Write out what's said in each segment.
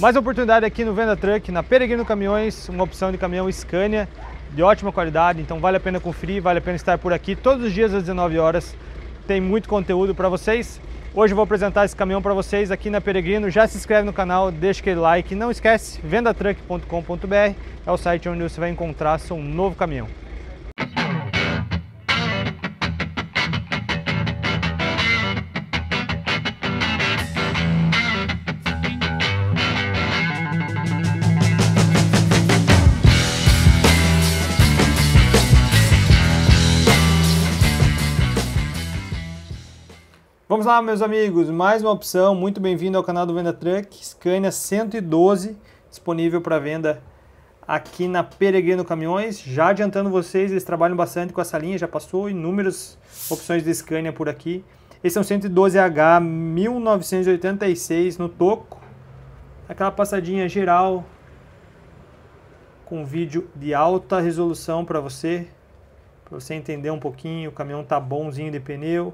Mais uma oportunidade aqui no Venda Truck, na Peregrino Caminhões, uma opção de caminhão Scania de ótima qualidade, então vale a pena conferir, vale a pena estar por aqui todos os dias às 19 horas. Tem muito conteúdo para vocês. Hoje eu vou apresentar esse caminhão para vocês aqui na Peregrino. Já se inscreve no canal, deixa aquele like. Não esquece, vendatruck.com.br é o site onde você vai encontrar seu novo caminhão. Vamos lá, meus amigos, mais uma opção. Muito bem-vindo ao canal do Venda Truck, Scania 112, disponível para venda aqui na Peregrino Caminhões. Já adiantando vocês, eles trabalham bastante com essa linha, já passou inúmeras opções de Scania por aqui. Esse é um 112H 1986 no toco, aquela passadinha geral com vídeo de alta resolução para você, para você entender um pouquinho. O caminhão tá bonzinho de pneu.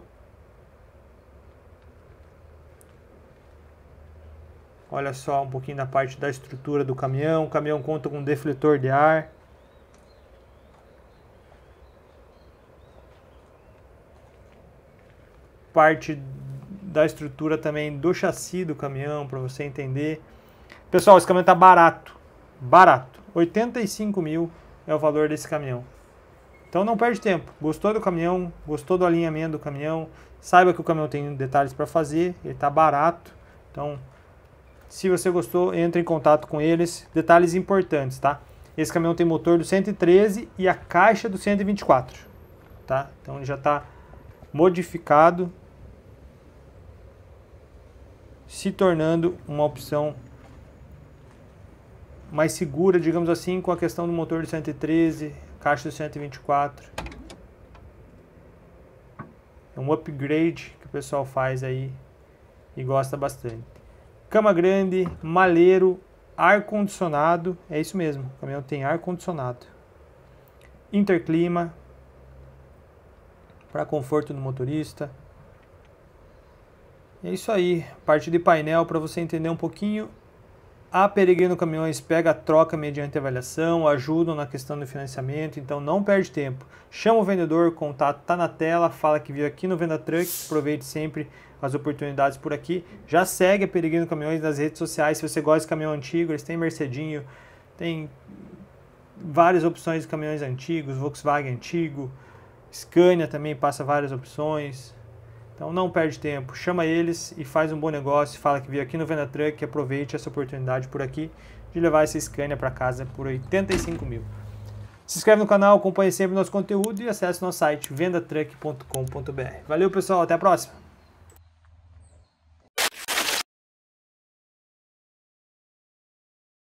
Olha só um pouquinho na parte da estrutura do caminhão. O caminhão conta com defletor de ar. Parte da estrutura também do chassi do caminhão, para você entender. Pessoal, esse caminhão está barato. Barato. 85 mil é o valor desse caminhão. Então não perde tempo. Gostou do caminhão? Gostou do alinhamento do caminhão? Saiba que o caminhão tem detalhes para fazer. Ele está barato. Então se você gostou, entre em contato com eles. Detalhes importantes, tá? Esse caminhão tem motor do 113 e a caixa do 124, tá? Então ele já está modificado, se tornando uma opção mais segura, digamos assim, com a questão do motor do 113, caixa do 124. É um upgrade que o pessoal faz aí e gosta bastante cama grande, maleiro, ar-condicionado. É isso mesmo, o caminhão tem ar-condicionado. Interclima, para conforto do motorista. É isso aí, parte de painel para você entender um pouquinho a Peregrino Caminhões pega a troca mediante avaliação, ajudam na questão do financiamento, então não perde tempo. Chama o vendedor, o contato tá na tela, fala que viu aqui no Venda Truck, aproveite sempre as oportunidades por aqui. Já segue a Peregrino Caminhões nas redes sociais, se você gosta de caminhão antigo, eles têm Mercedinho, tem várias opções de caminhões antigos, Volkswagen antigo, Scania também passa várias opções, então não perde tempo, chama eles e faz um bom negócio, fala que veio aqui no Venda Truck e aproveite essa oportunidade por aqui de levar esse Scania para casa por 85 mil. Se inscreve no canal, acompanhe sempre nosso conteúdo e acesse nosso site vendatruck.com.br. Valeu pessoal, até a próxima!